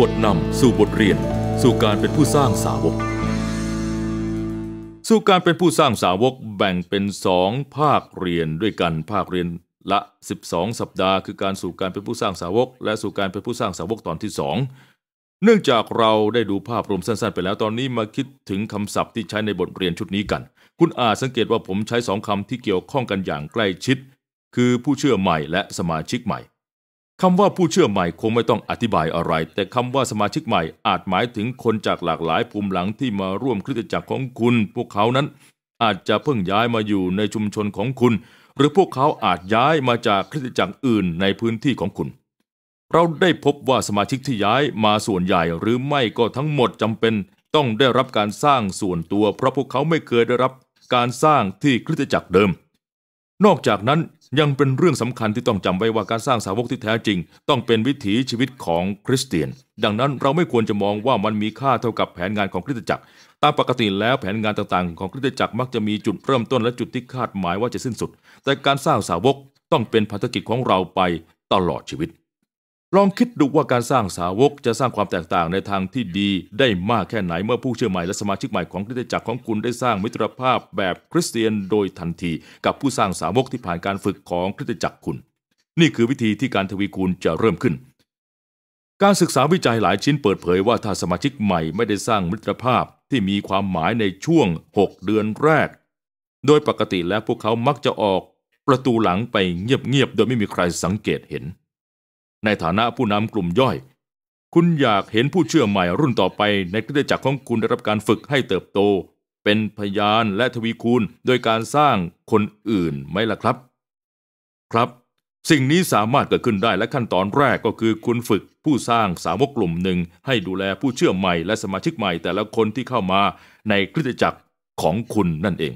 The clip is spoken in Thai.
บทนำสู่บทเรียน สู่การเป็นผู้สร้างสาวก สู่การเป็นผู้สร้างสาวกแบ่งเป็นสองภาคเรียนด้วยกันภาคเรียนละ 12 สัปดาห์คือการสู่การเป็นผู้สร้างสาวก และสู่การเป็นผู้สร้างสาวกตอนที่สองเนื่องจากเราได้ดูภาพรวมสั้น ๆ ไปแล้วตอนนี้มาคิดถึงคำศัพท์ที่ใช้ในบทเรียนชุดนี้กัน คุณอาจสังเกตว่าผมใช้สองคำที่เกี่ยวข้องกันอย่างใกล้ชิด คือผู้เชื่อใหม่และสมาชิกใหม่คำว่าผู้เชื่อใหม่คงไม่ต้องอธิบายอะไร แต่คำว่าสมาชิกใหม่อาจหมายถึงคนจากหลากหลายภูมิหลังที่มาร่วมคริสตจักรของคุณ พวกเขานั้น อาจจะเพิ่งย้ายมาอยู่ในชุมชนของคุณ หรือพวกเขาอาจย้ายมาจากคริสตจักรอื่นในพื้นที่ของคุณ เราได้พบว่าสมาชิกที่ย้ายมาส่วนใหญ่หรือไม่ก็ทั้งหมดจำเป็นต้องได้รับการสร้างส่วนตัว เพราะพวกเขาไม่เคยได้รับการสร้างที่คริสตจักรเดิม นอกจากนั้นยังเป็นเรื่องสำคัญที่ต้องจำไว้ว่าการสร้างสาวกที่แท้จริงต้องเป็นวิถีชีวิตของคริสเตียน ดังนั้นเราไม่ควรจะมองว่ามันมีค่าเท่ากับแผนงานของคริสตจักร ตามปกติแล้วแผนงานต่างๆ ของคริสตจักรมักจะมีจุดเริ่มต้นและจุดที่คาดหมายว่าจะสิ้นสุด แต่การสร้างสาวกต้องเป็นพันธกิจของเราไปตลอดชีวิตลองคิดดูว่าการสร้างสาวกจะสร้างความแตกต่างในทางที่ดีได้มากแค่ไหน เมื่อผู้เชื่อใหม่และสมาชิกใหม่ของคริสตจักรของคุณได้สร้างมิตรภาพแบบคริสเตียนโดยทันที กับผู้สร้างสาวกที่ผ่านการฝึกของคริสตจักรคุณ นี่คือวิธีที่การทวีคูณจะเริ่มขึ้น การศึกษาวิจัยหลายชิ้นเปิดเผยว่าถ้าสมาชิกใหม่ไม่ได้สร้างมิตรภาพที่มีความหมายในช่วง6เดือนแรก โดยปกติแล้วพวกเขามักจะออกประตูหลังไปเงียบๆโดยไม่มีใครสังเกตเห็นในฐานะผู้นำกลุ่มย่อย คุณอยากเห็นผู้เชื่อใหม่รุ่นต่อไปในกิจจักรของคุณได้รับการฝึกให้เติบโต เป็นพยานและทวีคูณโดยการสร้างคนอื่นไหมล่ะครับ ครับ สิ่งนี้สามารถเกิดขึ้นได้และขั้นตอนแรกก็คือคุณฝึกผู้สร้างสาวกกลุ่มหนึ่ง ให้ดูแลผู้เชื่อใหม่และสมาชิกใหม่ แต่ละคนที่เข้ามาในกิจจักรของคุณนั่นเอง